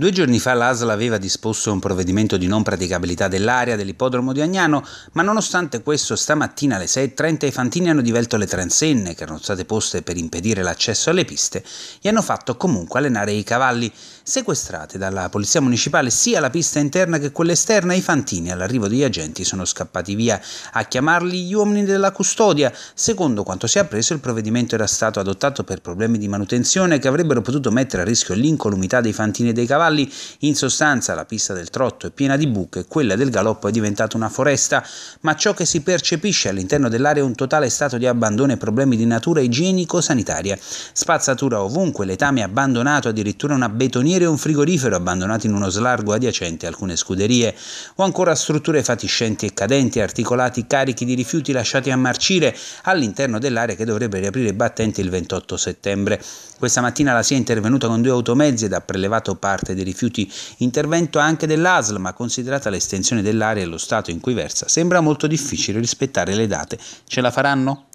Due giorni fa l'ASL aveva disposto un provvedimento di non praticabilità dell'area dell'ippodromo di Agnano, ma nonostante questo stamattina alle 6.30 i fantini hanno divelto le transenne che erano state poste per impedire l'accesso alle piste e hanno fatto comunque allenare i cavalli. Sequestrate dalla polizia municipale sia la pista interna che quella esterna, i fantini all'arrivo degli agenti sono scappati via a chiamarli gli uomini della custodia. Secondo quanto si è appreso il provvedimento era stato adottato per problemi di manutenzione che avrebbero potuto mettere a rischio l'incolumità dei fantini e dei cavalli cavalli, in sostanza la pista del trotto 18 è cioè, piena di buche, quella del galoppo è diventata una foresta, ma ciò che si percepisce all'interno dell'area è un totale stato di abbandono e problemi di natura igienico-sanitaria. Spazzatura ovunque, letame abbandonato, addirittura una betoniera e un frigorifero abbandonati in uno slargo adiacente a alcune scuderie, o ancora strutture fatiscenti e cadenti, articolati carichi di rifiuti lasciati a marcire all'interno dell'area che dovrebbe riaprire i battenti il 28 settembre. Questa mattina la SIA è intervenuta con due automezzi ed ha prelevato parte dei rifiuti. Intervento anche dell'AS ASL, ma considerata l'estensione dell'area e lo stato in cui versa, sembra molto difficile rispettare le date. Ce la faranno?